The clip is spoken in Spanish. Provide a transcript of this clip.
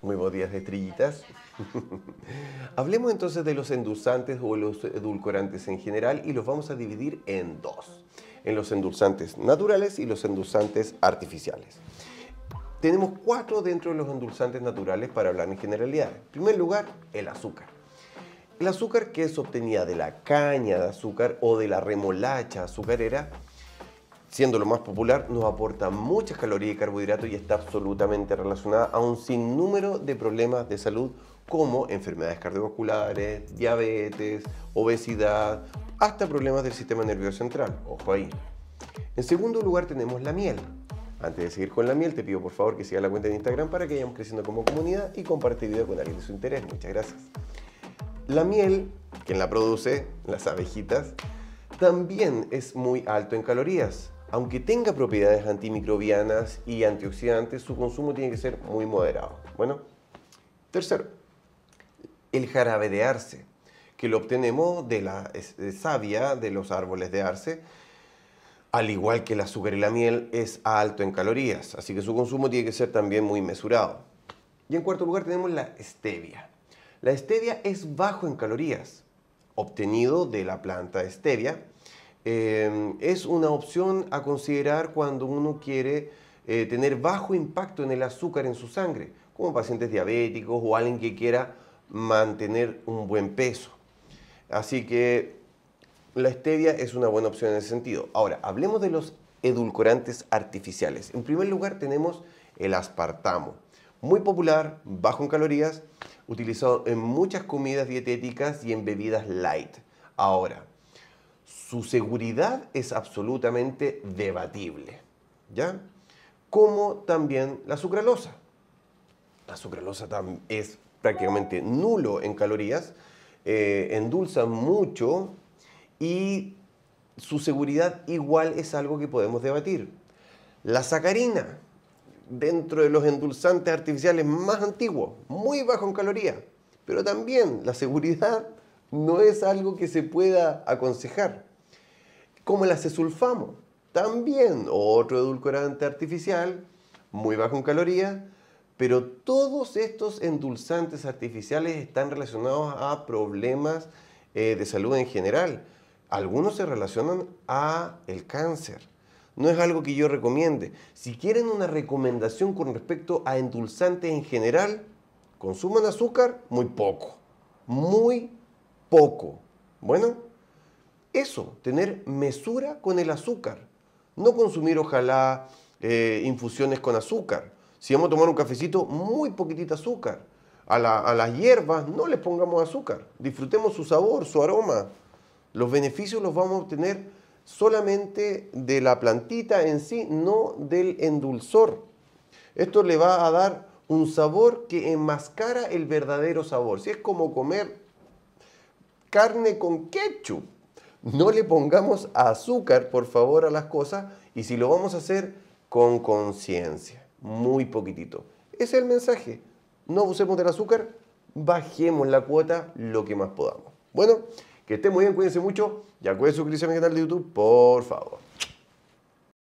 Muy buenos de estrellitas. Hablemos entonces de los endulzantes o los edulcorantes en general y los vamos a dividir en dos, en los endulzantes naturales y los endulzantes artificiales. Tenemos cuatro dentro de los endulzantes naturales para hablar en generalidad. En primer lugar, el azúcar. El azúcar que es obtenida de la caña de azúcar o de la remolacha azucarera siendo lo más popular, nos aporta muchas calorías y carbohidratos y está absolutamente relacionada a un sinnúmero de problemas de salud como enfermedades cardiovasculares, diabetes, obesidad, hasta problemas del sistema nervioso central. Ojo ahí. En segundo lugar tenemos la miel. Antes de seguir con la miel, te pido por favor que sigas la cuenta de Instagram para que vayamos creciendo como comunidad y comparte el video con alguien de su interés. Muchas gracias. La miel, quien la produce, las abejitas, también es muy alto en calorías aunque tenga propiedades antimicrobianas y antioxidantes, su consumo tiene que ser muy moderado. Bueno, tercero, el jarabe de arce, que lo obtenemos de la savia de los árboles de arce, al igual que el azúcar y la miel, es alto en calorías, así que su consumo tiene que ser también muy mesurado. Y en cuarto lugar tenemos la stevia. La stevia es bajo en calorías, obtenido de la planta stevia, Em, es una opción a considerar cuando uno quiere eh, tener bajo impacto en el azúcar en su sangre, como pacientes diabéticos o alguien que quiera mantener un buen peso. Así que la stevia es una buena opción en ese sentido. Ahora, hablemos de los edulcorantes artificiales. En primer lugar tenemos el aspartamo, muy popular, bajo en calorías, utilizado en muchas comidas dietéticas y en bebidas light. Ahora, su seguridad es absolutamente debatible, ¿ya? Como también la sucralosa. La sucralosa es prácticamente nulo en calorías, eh, endulza mucho y su seguridad igual es algo que podemos debatir. La sacarina, dentro de los endulzantes artificiales más antiguos, muy bajo en calorías, pero también la seguridad no es algo que se pueda aconsejar. Como el acesulfamo, también otro edulcorante artificial, muy bajo en calorías, pero todos estos endulzantes artificiales están relacionados a problemas eh, de salud en general. Algunos se relacionan a el cáncer. No es algo que yo recomiende. Si quieren una recomendación con respecto a endulzantes en general, consuman azúcar muy poco, muy poco. Bueno, eso, tener mesura con el azúcar. No consumir, ojalá, eh, infusiones con azúcar. Si vamos a tomar un cafecito, muy poquitita azúcar. A, a las hierbas no les pongamos azúcar. Disfrutemos su sabor, su aroma. Los beneficios los vamos a obtener solamente de la plantita en sí, no del endulzor. Esto le va a dar un sabor que enmascara el verdadero sabor. Si es como comer carne con ketchup. No le pongamos azúcar, por favor, a las cosas y si lo vamos a hacer con conciencia, muy poquitito. Ese es el mensaje. No abusemos del azúcar, bajemos la cuota lo que más podamos. Bueno, que estén muy bien, cuídense mucho y acuérdense suscribirse a mi canal de YouTube, por favor.